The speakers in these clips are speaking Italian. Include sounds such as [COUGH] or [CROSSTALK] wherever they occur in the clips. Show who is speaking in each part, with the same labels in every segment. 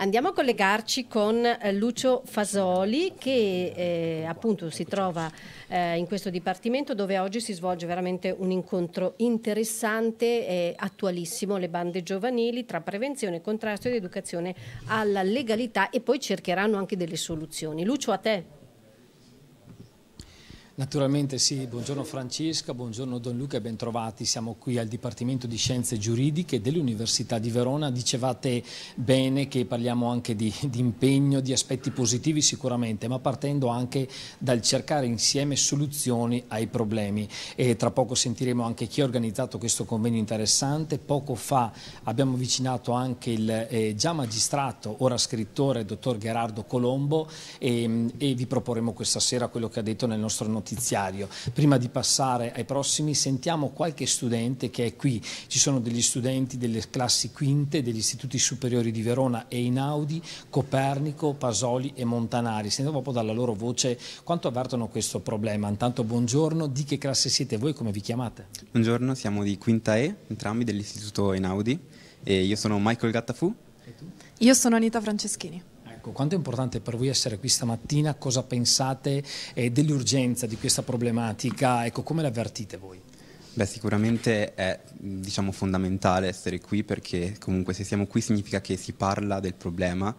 Speaker 1: Andiamo a collegarci con eh, Lucio Fasoli che eh, appunto si trova eh, in questo dipartimento dove oggi si svolge veramente un incontro interessante e attualissimo, le bande giovanili tra prevenzione, contrasto ed educazione alla legalità e poi cercheranno anche delle soluzioni. Lucio a te.
Speaker 2: Naturalmente sì, buongiorno Francesca, buongiorno Don Luca e bentrovati. Siamo qui al Dipartimento di Scienze Giuridiche dell'Università di Verona. Dicevate bene che parliamo anche di, di, impegno, di aspetti positivi sicuramente, ma partendo anche dal cercare insieme soluzioni ai problemi. E tra poco sentiremo anche chi ha organizzato questo convegno interessante. Poco fa abbiamo avvicinato anche il eh, già magistrato, ora scrittore, dottor Gerardo Colombo e, ehm, e vi proporremo questa sera quello che ha detto nel nostro notario notiziario. Prima di passare ai prossimi sentiamo qualche studente che è qui, ci sono degli studenti delle classi quinte degli istituti superiori di Verona e Inaudi, Copernico, Pasoli e Montanari, sentiamo proprio dalla loro voce quanto avvertono
Speaker 3: questo problema.
Speaker 2: Intanto buongiorno, di che classe siete voi, come vi chiamate?
Speaker 3: Buongiorno, siamo di quinta E, entrambi dell'istituto Inaudi. E io sono Michael Gattafu. E
Speaker 4: tu? Io sono Anita Franceschini.
Speaker 2: Ecco, quanto è importante per voi essere qui stamattina? Cosa pensate eh, dell'urgenza di questa problematica? Ecco, come l'avvertite voi?
Speaker 3: Beh, sicuramente è diciamo, fondamentale essere qui perché comunque se siamo qui significa che si parla del problema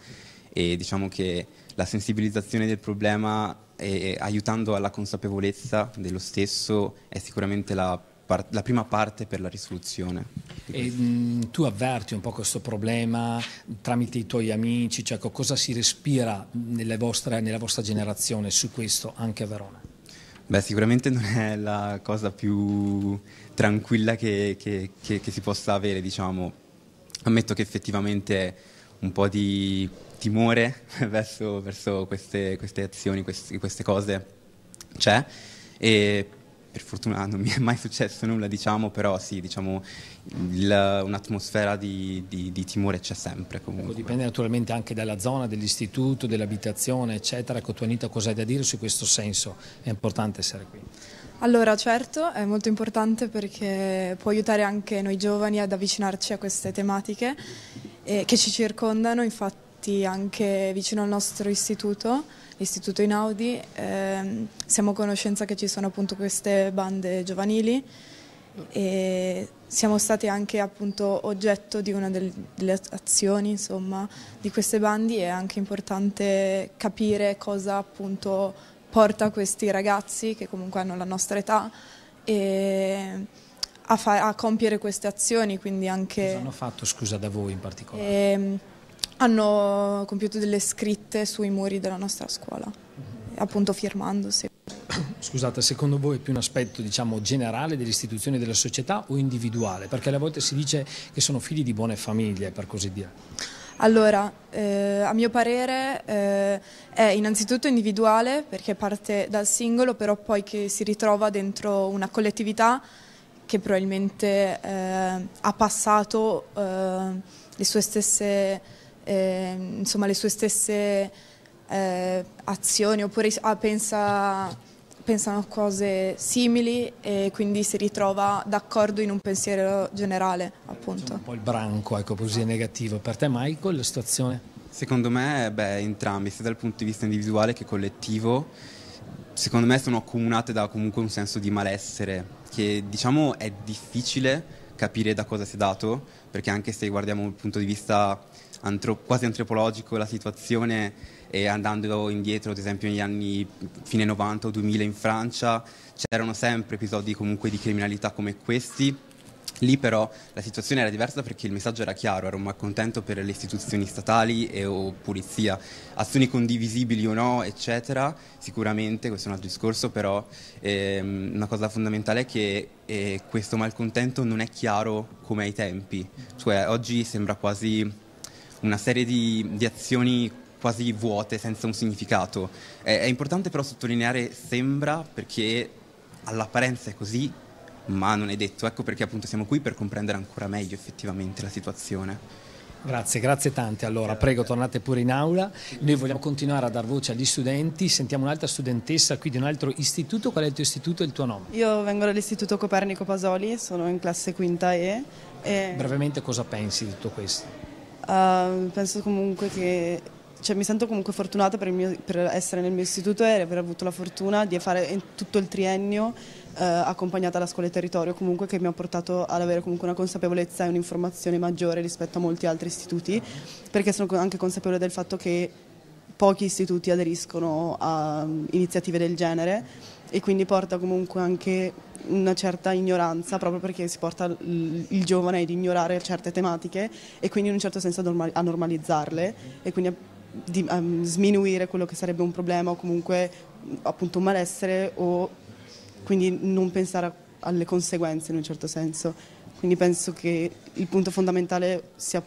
Speaker 3: e diciamo che la sensibilizzazione del problema e, aiutando alla consapevolezza dello stesso è sicuramente la la prima parte per la risoluzione.
Speaker 2: E, mh, mm, tu avverti un po' questo problema tramite i tuoi amici, cioè, cosa si respira vostre, nella vostra generazione su questo anche a Verona?
Speaker 3: Beh, sicuramente non è la cosa più tranquilla che, che, che, che si possa avere, diciamo. Ammetto che effettivamente un po' di timore [LAUGHS] verso, verso queste, queste, azioni, queste, queste cose c'è, e per fortuna non mi è mai successo nulla, diciamo, però sì, diciamo, il, un'atmosfera di, di, di, timore c'è sempre comunque. Ecco, dipende
Speaker 2: naturalmente anche dalla zona, dell'istituto, dell'abitazione, eccetera. Ecco, tu Anita, cosa hai da dire su questo senso? È importante essere qui.
Speaker 4: Allora, certo, è molto importante perché può aiutare anche noi giovani ad avvicinarci a queste tematiche eh, che ci circondano, infatti progetti anche vicino al nostro istituto, l'Istituto Inaudi. Eh, siamo a conoscenza che ci sono appunto queste bande giovanili e siamo stati anche appunto oggetto di una delle, delle azioni insomma, di queste bandi è anche importante capire cosa appunto porta questi ragazzi che comunque hanno la nostra età a, a, compiere queste azioni quindi anche... Cosa hanno
Speaker 2: fatto scusa da voi in particolare?
Speaker 4: E, ehm, hanno compiuto delle scritte sui muri della nostra scuola, mhm. appunto firmandosi.
Speaker 2: [CLEARS THROAT] Scusate, secondo voi è più un aspetto diciamo, generale istituzioni della società o individuale? Perché alle volte si dice che sono figli di buone famiglie, per così dire.
Speaker 4: Allora, eh, a mio parere eh, è innanzitutto individuale perché parte dal singolo, però poi che si ritrova dentro una collettività che probabilmente eh, ha passato eh, le sue stesse eh, insomma, le sue stesse eh, azioni oppure ah, pensa, pensano a cose simili e quindi si ritrova d'accordo in un pensiero generale appunto. Un po' il
Speaker 3: branco, ecco, così è negativo. Per te Michael la situazione? Secondo me, beh, entrambi, sia dal punto di vista individuale che collettivo secondo me sono accomunate da comunque un senso di malessere che diciamo è difficile capire da cosa si è dato, perché anche se guardiamo dal punto di vista antro- quasi antropologico la situazione e andando indietro, ad esempio negli anni fine 90 o 2000 in Francia, c'erano sempre episodi comunque di criminalità come questi Lì però la situazione era diversa perché il messaggio era chiaro, era un malcontento per le istituzioni statali e, o pulizia, azioni condivisibili o no, eccetera, sicuramente, questo è un altro discorso, però ehm, una cosa fondamentale è che eh, questo malcontento non è chiaro come ai tempi, cioè oggi sembra quasi una serie di, di azioni quasi vuote, senza un significato. è, è importante però sottolineare sembra perché all'apparenza è così, ma non è detto. Ecco perché appunto siamo qui per comprendere ancora meglio effettivamente la situazione.
Speaker 2: Grazie, grazie tante. Allora, prego, tornate pure in aula. Noi vogliamo continuare a dar voce agli studenti. Sentiamo un'altra studentessa qui di un altro istituto. Qual è il tuo istituto e il tuo nome?
Speaker 5: Io vengo dall'istituto Copernico Pasoli, sono in classe quinta E. e...
Speaker 2: Brevemente, cosa pensi di tutto questo?
Speaker 5: Uh, penso comunque che cioè, mi sento comunque fortunata per, mio, per, essere nel mio istituto e aver avuto la fortuna di fare tutto il triennio eh, accompagnata alla scuola e territorio comunque che mi ha portato ad avere comunque una consapevolezza e un'informazione maggiore rispetto a molti altri istituti perché sono anche consapevole del fatto che pochi istituti aderiscono a mm, iniziative del genere e quindi porta comunque anche una certa ignoranza proprio perché si porta il giovane ad ignorare certe tematiche e quindi in un certo senso a normalizzarle e quindi a sminuire quello che sarebbe un problema o comunque appunto un malessere o quindi non pensare a, alle conseguenze in un certo senso. Quindi penso che il punto fondamentale sia,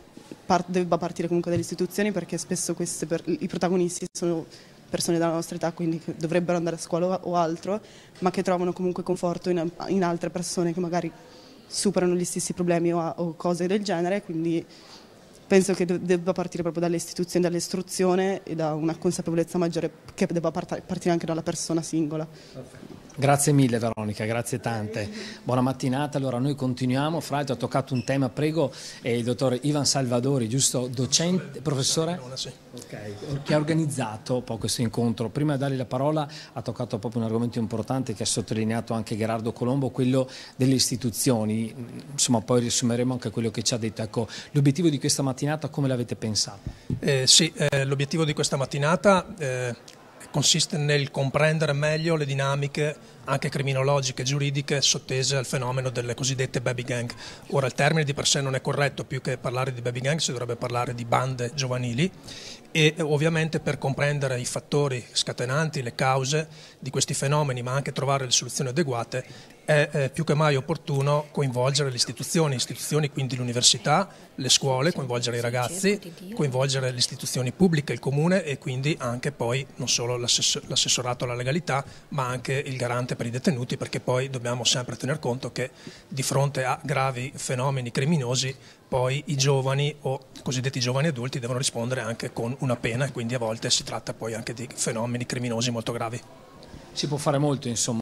Speaker 5: part, debba partire comunque dalle istituzioni perché spesso per, i protagonisti sono persone della nostra età, quindi che dovrebbero andare a scuola o altro, ma che trovano comunque conforto in, in altre persone che magari superano gli stessi problemi o, o cose del genere, quindi penso che debba partire proprio dalle istituzioni, dall'istruzione e da una consapevolezza maggiore che debba partire anche dalla persona singola.
Speaker 1: Perfetto.
Speaker 2: Grazie mille Veronica, grazie tante. Buona mattinata, allora noi continuiamo, fra l'altro ha toccato un tema, prego, eh, il dottor Ivan Salvadori, giusto, docente, professore
Speaker 6: okay. che ha
Speaker 2: organizzato poi questo incontro. Prima di dare la parola ha toccato proprio un argomento importante che ha sottolineato anche Gerardo Colombo, quello delle istituzioni, insomma poi riassumeremo anche quello che ci ha detto. Ecco, l'obiettivo di questa mattinata come l'avete pensato?
Speaker 6: Eh, sì, eh, l'obiettivo di questa mattinata eh, consiste nel comprendere meglio le dinamiche anche criminologiche e giuridiche sottese al fenomeno delle cosiddette baby gang. Ora il termine di per sé non è corretto, più che parlare di baby gang si dovrebbe parlare di bande giovanili e eh, ovviamente per comprendere i fattori scatenanti, le cause di questi fenomeni, ma anche trovare le soluzioni adeguate, è eh, più che mai opportuno coinvolgere le istituzioni, istituzioni quindi l'università, le scuole, coinvolgere i ragazzi, coinvolgere le istituzioni pubbliche, il comune e quindi anche poi non solo l'assessorato alla legalità, ma anche il garante importante per i detenuti perché poi dobbiamo sempre tener conto che di fronte a gravi fenomeni criminosi poi i giovani o cosiddetti giovani adulti devono rispondere anche con una pena e quindi a volte si tratta poi anche di fenomeni criminosi molto gravi. Si può fare
Speaker 2: molto insomma,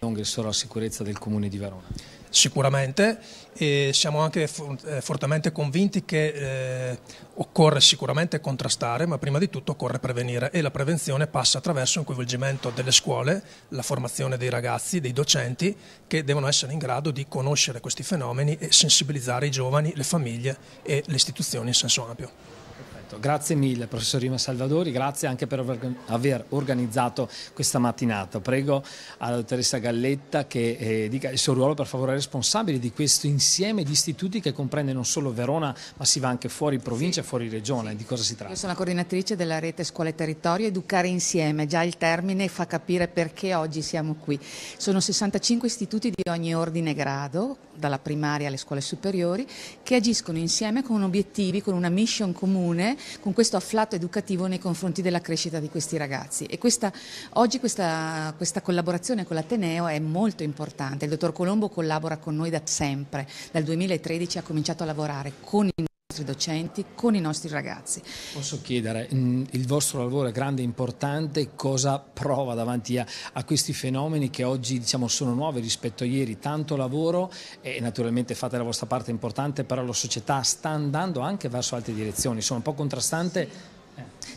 Speaker 2: non solo la sicurezza
Speaker 6: del comune di Verona sicuramente e siamo anche eh, fortemente convinti che eh, occorre sicuramente contrastare, ma prima di tutto occorre prevenire e la prevenzione passa attraverso un coinvolgimento delle scuole, la formazione dei ragazzi, dei docenti che devono essere in grado di conoscere questi fenomeni e sensibilizzare i giovani, le famiglie e le istituzioni in senso ampio.
Speaker 2: Perfetto. Grazie mille professorino Salvadori, grazie anche per aver organizzato questa mattinata. Prego alla dottoressa Galletta che eh, dica il suo ruolo per favore responsabile di questo insieme di istituti che comprende non solo Verona ma si va anche fuori provincia sì. fuori regione. Sì. Di cosa si tratta? Io
Speaker 1: sono la coordinatrice della rete Scuole Territorio, Educare Insieme, già il termine fa capire perché oggi siamo qui. Sono 65 istituti di ogni ordine e grado, dalla primaria alle scuole superiori, che agiscono insieme con obiettivi, con una mission comune comune con questo afflato educativo nei confronti della crescita di questi ragazzi. E questa, oggi questa, questa collaborazione con l'Ateneo è molto importante. Il dottor Colombo collabora con noi da sempre, dal 2013 ha cominciato a lavorare con i nostri docenti, con i nostri ragazzi.
Speaker 2: Posso chiedere, mm, il vostro lavoro è grande e importante, cosa prova davanti a, a questi fenomeni che oggi diciamo, sono nuovi rispetto a ieri? Tanto lavoro e naturalmente fate la vostra parte importante, però la società sta andando anche verso altre direzioni, sono un po' contrastante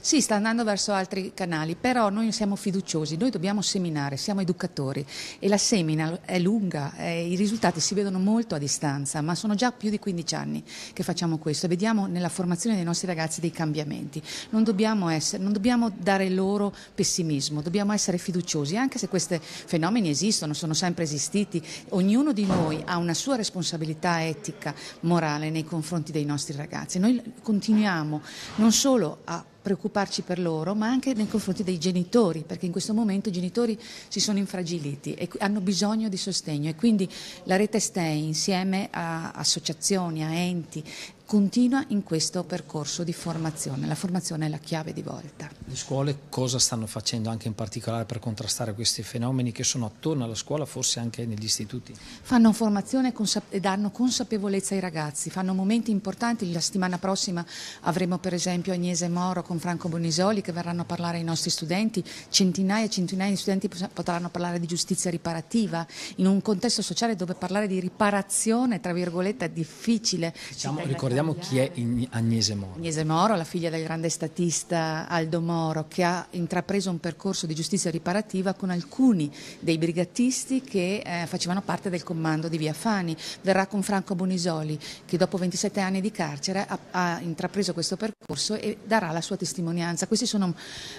Speaker 1: sì, sta andando verso altri canali, però noi siamo fiduciosi, noi dobbiamo seminare, siamo educatori e la semina è lunga, eh, i risultati si vedono molto a distanza, ma sono già più di 15 anni che facciamo questo e vediamo nella formazione dei nostri ragazzi dei cambiamenti. Non dobbiamo, essere, non dobbiamo dare loro pessimismo, dobbiamo essere fiduciosi, anche se questi fenomeni esistono, sono sempre esistiti, ognuno di noi ha una sua responsabilità etica, morale nei confronti dei nostri ragazzi. Noi continuiamo non solo a preoccuparci per loro, ma anche nei confronti dei genitori, perché in questo momento i genitori si sono infragiliti e hanno bisogno di sostegno e quindi la rete STEI insieme a associazioni, a enti, continua in questo percorso di formazione. La formazione è la chiave di volta.
Speaker 2: Le scuole cosa stanno facendo anche in particolare per contrastare questi fenomeni che sono attorno alla scuola, forse anche negli istituti?
Speaker 1: Fanno formazione e danno consapevolezza ai ragazzi, fanno momenti importanti. La settimana prossima avremo per esempio Agnese Moro con Franco Bonisoli che verranno a parlare ai nostri studenti, centinaia e centinaia di studenti potranno parlare di giustizia riparativa in un contesto sociale dove parlare di riparazione, tra virgolette, è difficile. Diciamo, ricordiamo ricordiamo
Speaker 2: chi è Agnese Moro.
Speaker 1: Agnese Moro, la figlia del grande statista Aldo Moro, che ha intrapreso un percorso di giustizia riparativa con alcuni dei brigatisti che eh, facevano parte del comando di Via Fani. Verrà con Franco Bonisoli, che dopo 27 anni di carcere ha, ha intrapreso questo percorso e darà la sua testimonianza. Questi sono,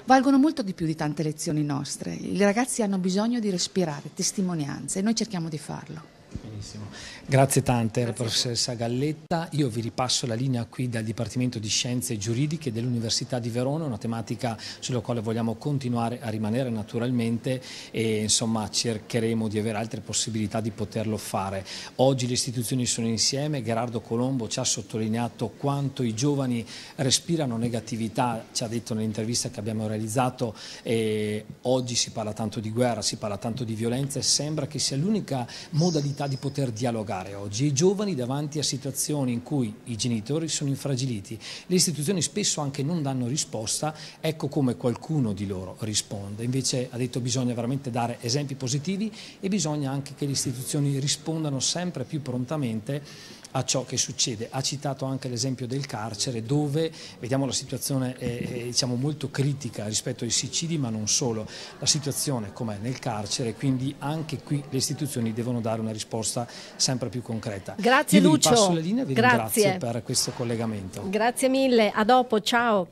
Speaker 1: valgono molto di più di tante lezioni nostre. I ragazzi hanno bisogno di respirare testimonianze e noi cerchiamo di farlo.
Speaker 4: Benissimo.
Speaker 2: Grazie tante alla professoressa Galletta. Io vi ripasso la linea qui dal Dipartimento di Scienze Giuridiche dell'Università di Verona, una tematica sulla quale vogliamo continuare a rimanere naturalmente e insomma cercheremo di avere altre possibilità di poterlo fare. Oggi le istituzioni sono insieme, Gerardo Colombo ci ha sottolineato quanto i giovani respirano negatività, ci ha detto nell'intervista che abbiamo realizzato eh, oggi si parla tanto di guerra, si parla tanto di violenza e sembra che sia l'unica modalità necessità di poter dialogare oggi. I giovani davanti a situazioni in cui i genitori sono infragiliti, le istituzioni spesso anche non danno risposta, ecco come qualcuno di loro risponde. Invece ha detto bisogna veramente dare esempi positivi e bisogna anche che le istituzioni rispondano sempre più prontamente a ciò che succede. Ha citato anche l'esempio del carcere dove vediamo la situazione è, diciamo, molto critica rispetto ai suicidi ma non solo, la situazione com'è nel carcere, quindi anche qui le istituzioni devono dare una risposta sempre più concreta. Grazie Io Lucio, passo la linea e vi Grazie. ringrazio per questo collegamento.
Speaker 1: Grazie mille, a dopo, ciao.